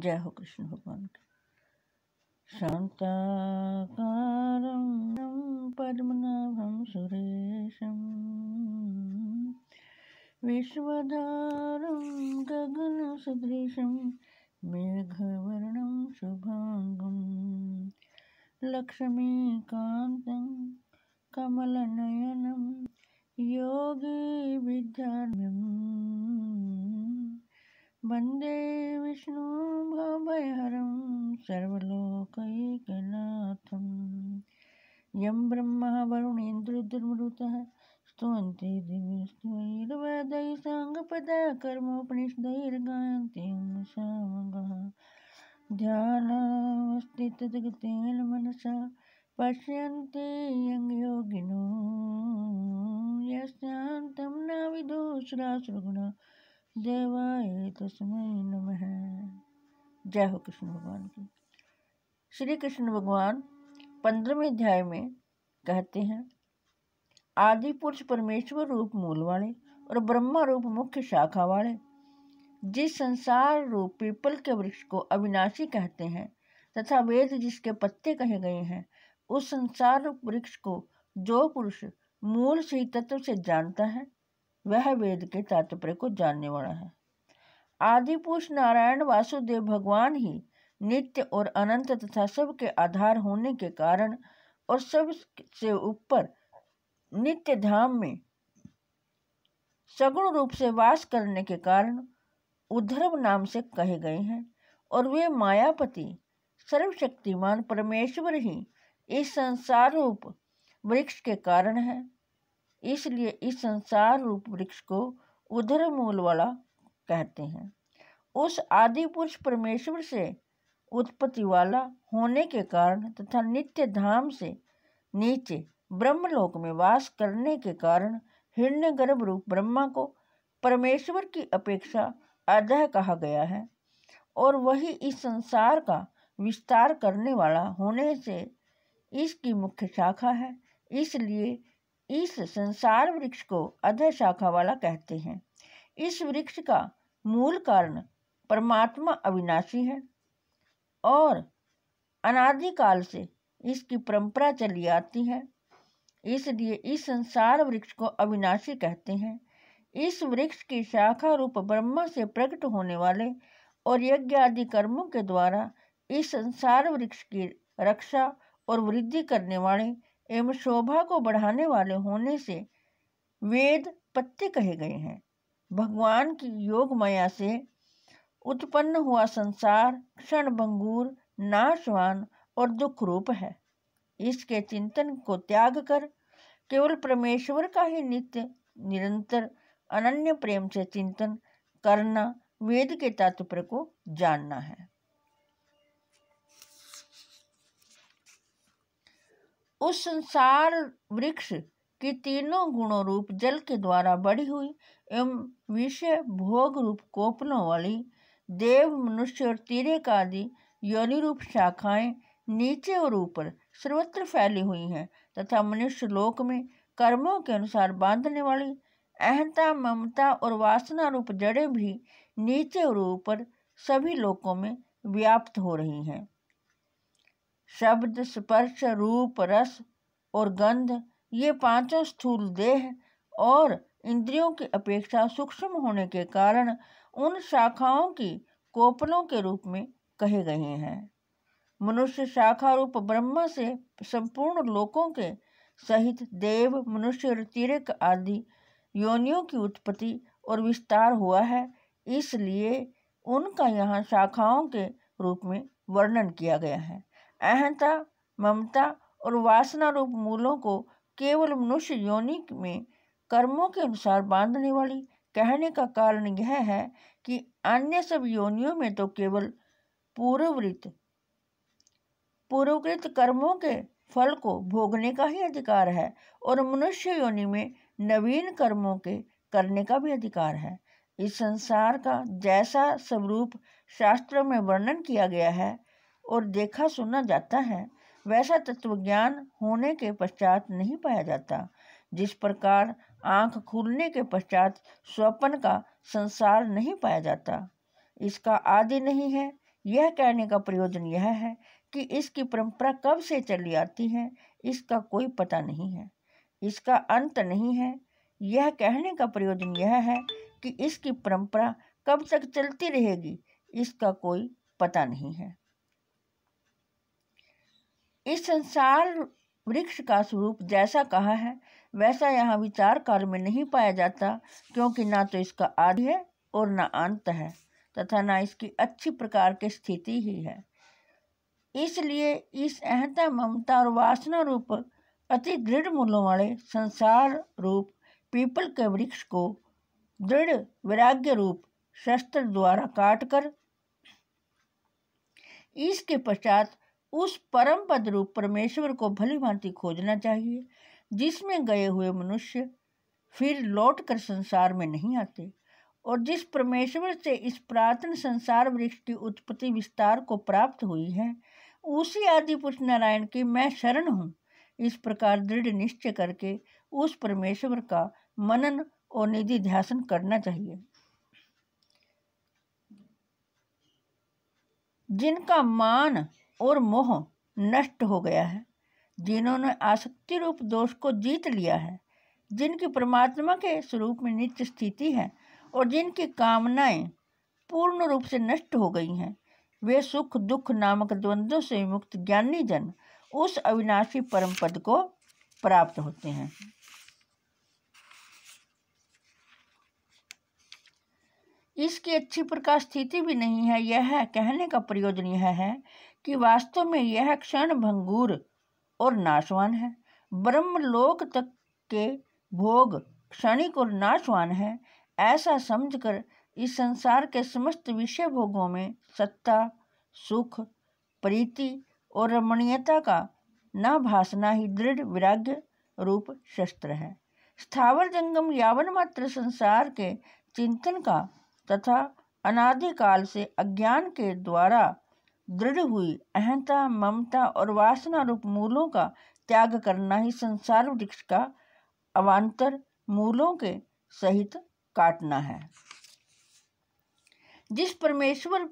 जय हो कृष्ण भगवान शांता पद्मनाभम पद्मनाभं सुरेशं गगन गगनसदृशं मेघवर्णं शुभाङ्गं कमलनयन योगी विद्यार्म्यम् वंदे विष्णु भवभयहरं सर्वलोकैकनाथं यं ब्रह्मा वरुणेन्द्रदुर्मृतः स्तुवन्ति दिवस्त्वैर्वेदैः साङ्गपदकर्मोपनिषदैर्गायन्ति सामगः ध्यानास्ति तद्गतेन मनसा पश्यन्ति यं योगिनो यस्यान्तं न विदुषुरासृगुणा देवाए तस्मय नमः जय हो कृष्ण भगवान की श्री कृष्ण भगवान पंद्रहवें अध्याय में कहते हैं आदि पुरुष परमेश्वर रूप मूल वाले और ब्रह्मा रूप मुख्य शाखा वाले जिस संसार रूप पीपल के वृक्ष को अविनाशी कहते हैं तथा वेद जिसके पत्ते कहे गए हैं उस संसार रूप वृक्ष को जो पुरुष मूल से तत्व से जानता है वह वेद के तात्पर्य को जानने वाला है आदिपुरुष नारायण वासुदेव भगवान ही नित्य और अनंत तथा सबके आधार होने के कारण और सबसे ऊपर नित्य धाम में सगुण रूप से वास करने के कारण उद्धर्व नाम से कहे गए हैं और वे मायापति सर्वशक्तिमान परमेश्वर ही इस संसार रूप वृक्ष के कारण हैं इसलिए इस संसार रूप वृक्ष को उधर मूल वाला कहते हैं उस आदि पुरुष परमेश्वर से उत्पत्ति वाला होने के कारण तथा नित्य धाम से नीचे ब्रह्मलोक में वास करने के कारण हिरण्य गर्भ रूप ब्रह्मा को परमेश्वर की अपेक्षा अधह कहा गया है और वही इस संसार का विस्तार करने वाला होने से इसकी मुख्य शाखा है इसलिए इस संसार वृक्ष को अधशाखा वाला कहते हैं इस वृक्ष का मूल कारण परमात्मा अविनाशी है और काल से इसकी परंपरा चली आती है इसलिए इस संसार वृक्ष को अविनाशी कहते हैं इस वृक्ष की शाखा रूप ब्रह्मा से प्रकट होने वाले और यज्ञ आदि कर्मों के द्वारा इस संसार वृक्ष की रक्षा और वृद्धि करने वाले एवं शोभा को बढ़ाने वाले होने से वेद पत्ते कहे गए हैं भगवान की योग माया से उत्पन्न हुआ संसार क्षण भंगूर नाशवान और दुख रूप है इसके चिंतन को त्याग कर केवल परमेश्वर का ही नित्य निरंतर अनन्य प्रेम से चिंतन करना वेद के तात्पर्य को जानना है उस संसार वृक्ष की तीनों गुणों रूप जल के द्वारा बढ़ी हुई एवं विषय भोग रूप कोपलों वाली देव मनुष्य और तीरे का आदि योनि रूप शाखाएं नीचे और ऊपर सर्वत्र फैली हुई हैं तथा मनुष्य लोक में कर्मों के अनुसार बांधने वाली अहंता ममता और वासना रूप जड़ें भी नीचे और ऊपर सभी लोकों में व्याप्त हो रही हैं शब्द स्पर्श रूप रस और गंध ये पांचों स्थूल देह और इंद्रियों की अपेक्षा सूक्ष्म होने के कारण उन शाखाओं की कोपलों के रूप में कहे गए हैं मनुष्य शाखा रूप ब्रह्म से संपूर्ण लोकों के सहित देव मनुष्य तिरक आदि योनियों की उत्पत्ति और विस्तार हुआ है इसलिए उनका यहाँ शाखाओं के रूप में वर्णन किया गया है अहंता ममता और वासना रूप मूलों को केवल मनुष्य योनि में कर्मों के अनुसार बांधने वाली कहने का कारण यह है कि अन्य सब योनियों में तो केवल पूर्ववृत्त पूर्वकृत कर्मों के फल को भोगने का ही अधिकार है और मनुष्य योनि में नवीन कर्मों के करने का भी अधिकार है इस संसार का जैसा स्वरूप शास्त्रों में वर्णन किया गया है और देखा सुना जाता है वैसा तत्वज्ञान होने के पश्चात नहीं पाया जाता जिस प्रकार आंख खुलने के पश्चात स्वप्न का संसार नहीं पाया जाता इसका आदि नहीं है यह कहने का प्रयोजन यह है कि इसकी परंपरा कब से चली आती है इसका कोई पता नहीं है इसका अंत नहीं है यह कहने का प्रयोजन यह है कि इसकी परंपरा कब तक चलती रहेगी इसका कोई पता नहीं है इस संसार वृक्ष का स्वरूप जैसा कहा है वैसा यहाँ विचार कार्य में नहीं पाया जाता क्योंकि ना तो इसका आदि है और ना अंत है तथा ना इसकी अच्छी प्रकार की स्थिति ही है इसलिए इस अहता ममता और वासना रूप अति दृढ़ मूलों वाले संसार रूप पीपल के वृक्ष को दृढ़ वैराग्य रूप शस्त्र द्वारा काटकर इसके पश्चात उस परम पद रूप परमेश्वर को भली भांति खोजना चाहिए जिसमें गए हुए मनुष्य फिर लौट कर संसार में नहीं आते और जिस परमेश्वर से इस प्रातन संसार वृक्ष की उत्पत्ति विस्तार को प्राप्त हुई है उसी आदि पुरुष नारायण की मैं शरण हूँ इस प्रकार दृढ़ निश्चय करके उस परमेश्वर का मनन और निधि ध्यासन करना चाहिए जिनका मान और मोह नष्ट हो गया है जिन्होंने आसक्ति रूप दोष को जीत लिया है जिनकी परमात्मा के स्वरूप में नित्य स्थिति है और जिनकी कामनाएं पूर्ण रूप से नष्ट हो गई हैं वे सुख दुख नामक द्वंद्वों से मुक्त ज्ञानी जन उस अविनाशी परम पद को प्राप्त होते हैं इसकी अच्छी प्रकार स्थिति भी नहीं है यह कहने का प्रयोजन यह है कि वास्तव में यह क्षण भंगूर और नाशवान है ब्रह्मलोक तक के भोग क्षणिक और नाशवान है ऐसा समझकर इस संसार के समस्त विषय भोगों में सत्ता सुख प्रीति और रमणीयता का न भासना ही दृढ़ विराग्य रूप शस्त्र है स्थावर जंगम यावन मात्र संसार के चिंतन का तथा अनादिकाल से अज्ञान के द्वारा दृढ़ हुई अहंता ममता और वासना रूप मूलों का त्याग करना ही संसार वृक्ष का अवान्तर मूलों के सहित काटना है जिस परमेश्वर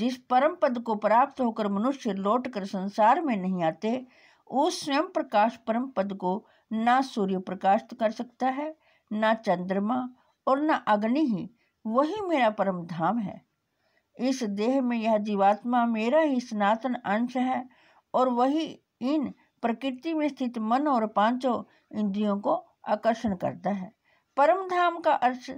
जिस परम पद को प्राप्त होकर मनुष्य लौटकर संसार में नहीं आते उस स्वयं प्रकाश परम पद को ना सूर्य प्रकाशित कर सकता है ना चंद्रमा और ना अग्नि ही वही मेरा परम धाम है इस देह में यह जीवात्मा मेरा ही सनातन अंश है और वही इन प्रकृति में स्थित मन और पांचों इंद्रियों को आकर्षण करता है परम धाम का अर्थ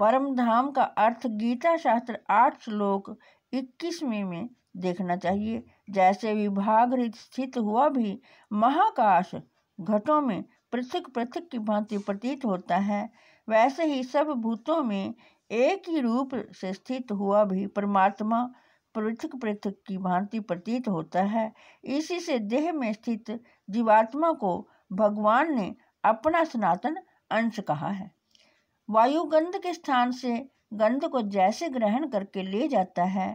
परम धाम का अर्थ गीता शास्त्र आठ श्लोक इक्कीसवीं में देखना चाहिए जैसे विभाग स्थित हुआ भी महाकाश घटों में पृथक पृथक की भांति प्रतीत होता है वैसे ही सब भूतों में एक ही रूप से स्थित हुआ भी परमात्मा पृथक पृथक की भांति प्रतीत होता है इसी से देह में स्थित जीवात्मा को भगवान ने अपना सनातन अंश कहा है वायुगंध के स्थान से गंध को जैसे ग्रहण करके ले जाता है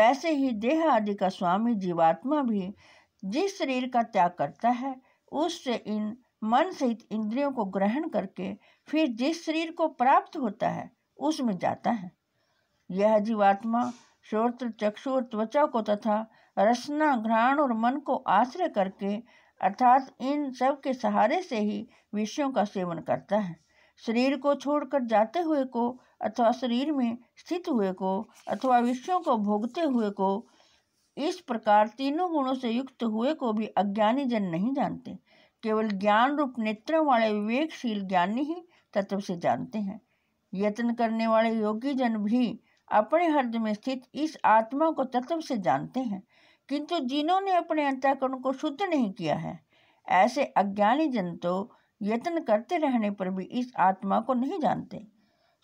वैसे ही देह आदि का स्वामी जीवात्मा भी जिस शरीर का त्याग करता है उससे इन मन सहित इंद्रियों को ग्रहण करके फिर जिस शरीर को प्राप्त होता है उसमें जाता है यह जीवात्मा श्रोत्र चक्षु और त्वचा को तथा रसना घ्राण और मन को आश्रय करके अर्थात इन सब के सहारे से ही विषयों का सेवन करता है शरीर को छोड़कर जाते हुए को अथवा शरीर में स्थित हुए को अथवा विषयों को भोगते हुए को इस प्रकार तीनों गुणों से युक्त हुए को भी अज्ञानी जन नहीं जानते केवल ज्ञान रूप नेत्रों वाले विवेकशील ज्ञानी ही तत्व से जानते हैं यत्न करने वाले योगी जन भी अपने हृदय में स्थित इस आत्मा को तत्व से जानते हैं किंतु जिन्होंने अपने अंतःकरण को शुद्ध नहीं किया है ऐसे अज्ञानी जन तो यत्न करते रहने पर भी इस आत्मा को नहीं जानते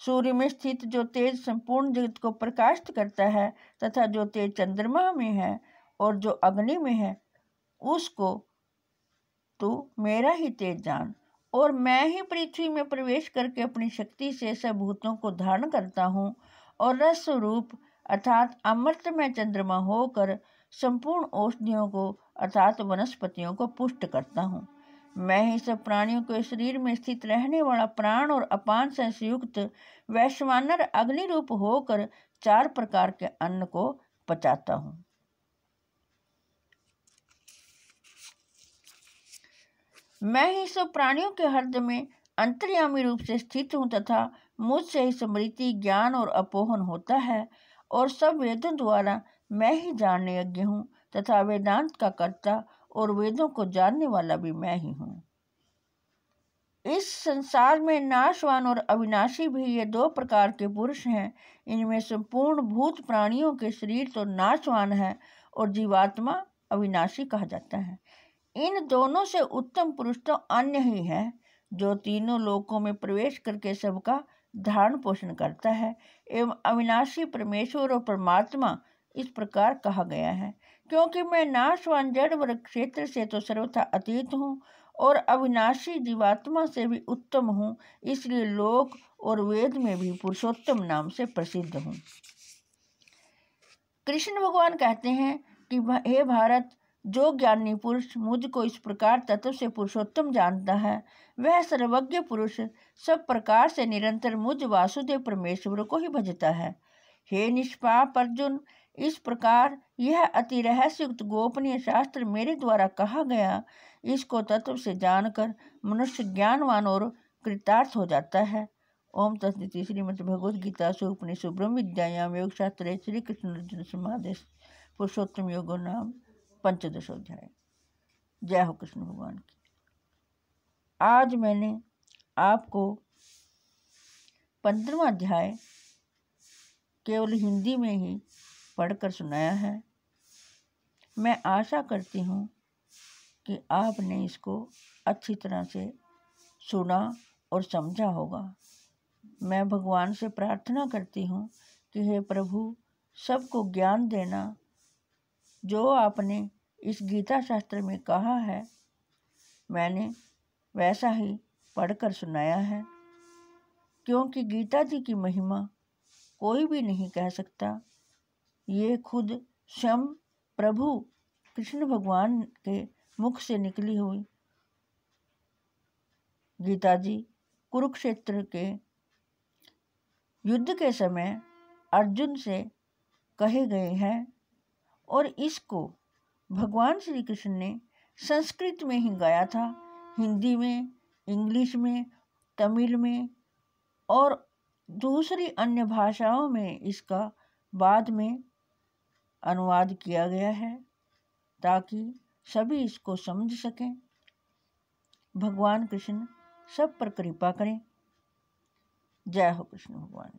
सूर्य में स्थित जो तेज संपूर्ण जगत को प्रकाशित करता है तथा जो तेज चंद्रमा में है और जो अग्नि में है उसको तू तो मेरा ही तेज जान और मैं ही पृथ्वी में प्रवेश करके अपनी शक्ति से सब भूतों को धारण करता हूँ और रस रूप अर्थात अमृत में चंद्रमा होकर संपूर्ण औषधियों को अर्थात वनस्पतियों को पुष्ट करता हूँ मैं ही सब प्राणियों के शरीर में स्थित रहने वाला प्राण और अपान से संयुक्त वैश्वानर अग्नि रूप होकर चार प्रकार के अन्न को पचाता हूँ मैं ही सब प्राणियों के हृदय में अंतर्यामी रूप से स्थित हूँ तथा मुझसे ही स्मृति ज्ञान और अपोहन होता है और सब वेदों द्वारा मैं ही जानने यज्ञ हूँ तथा वेदांत का कर्ता और वेदों को जानने वाला भी मैं ही हूँ इस संसार में नाशवान और अविनाशी भी ये दो प्रकार के पुरुष हैं इनमें संपूर्ण भूत प्राणियों के शरीर तो नाशवान है और जीवात्मा अविनाशी कहा जाता है इन दोनों से उत्तम पुरुष तो अन्य ही है जो तीनों लोकों में प्रवेश करके सबका धारण पोषण करता है एवं अविनाशी परमेश्वर और परमात्मा इस प्रकार कहा गया है क्योंकि मैं नाशवान जड़ वर्ग क्षेत्र से तो सर्वथा अतीत हूँ और अविनाशी जीवात्मा से भी उत्तम हूँ इसलिए लोक और वेद में भी पुरुषोत्तम नाम से प्रसिद्ध हूँ कृष्ण भगवान कहते हैं कि हे भारत जो ज्ञानी पुरुष मुझको इस प्रकार तत्व से पुरुषोत्तम जानता है वह सर्वज्ञ पुरुष सब प्रकार से निरंतर मुझ वासुदेव परमेश्वर को ही भजता है हे निष्पाप अर्जुन इस प्रकार यह अति रहस्युक्त गोपनीय शास्त्र मेरे द्वारा कहा गया इसको तत्व से जानकर मनुष्य ज्ञानवान और कृतार्थ हो जाता है ओम तस्ति श्रीमद भगवद गीता सुपनिषु ब्रह्म विद्यायाम योग शास्त्र श्री कृष्ण अर्जुन समादेश पुरुषोत्तम योगो नाम अध्याय जय हो कृष्ण भगवान की आज मैंने आपको पंद्रवा अध्याय केवल हिंदी में ही पढ़कर सुनाया है मैं आशा करती हूँ कि आपने इसको अच्छी तरह से सुना और समझा होगा मैं भगवान से प्रार्थना करती हूँ कि हे प्रभु सबको ज्ञान देना जो आपने इस गीता शास्त्र में कहा है मैंने वैसा ही पढ़कर सुनाया है क्योंकि गीता जी की महिमा कोई भी नहीं कह सकता ये खुद स्वयं प्रभु कृष्ण भगवान के मुख से निकली हुई गीता जी कुरुक्षेत्र के युद्ध के समय अर्जुन से कहे गए हैं और इसको भगवान श्री कृष्ण ने संस्कृत में ही गाया था हिंदी में इंग्लिश में तमिल में और दूसरी अन्य भाषाओं में इसका बाद में अनुवाद किया गया है ताकि सभी इसको समझ सकें भगवान कृष्ण सब पर कृपा करें जय हो कृष्ण भगवान